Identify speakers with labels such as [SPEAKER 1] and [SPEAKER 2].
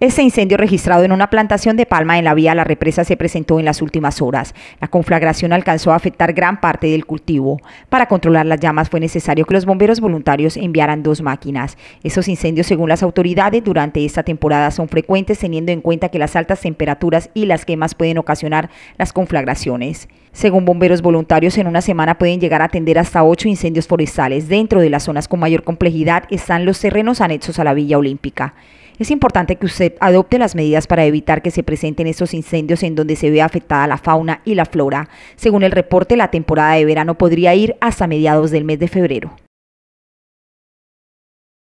[SPEAKER 1] Este incendio registrado en una plantación de palma en la vía La Represa se presentó en las últimas horas. La conflagración alcanzó a afectar gran parte del cultivo. Para controlar las llamas fue necesario que los bomberos voluntarios enviaran dos máquinas. Esos incendios, según las autoridades, durante esta temporada son frecuentes teniendo en cuenta que las altas temperaturas y las quemas pueden ocasionar las conflagraciones. Según bomberos voluntarios, en una semana pueden llegar a atender hasta ocho incendios forestales. Dentro de las zonas con mayor complejidad están los terrenos anexos a la Villa Olímpica. Es importante que usted adopte las medidas para evitar que se presenten estos incendios en donde se vea afectada la fauna y la flora. Según el reporte, la temporada de verano podría ir hasta mediados del mes de febrero.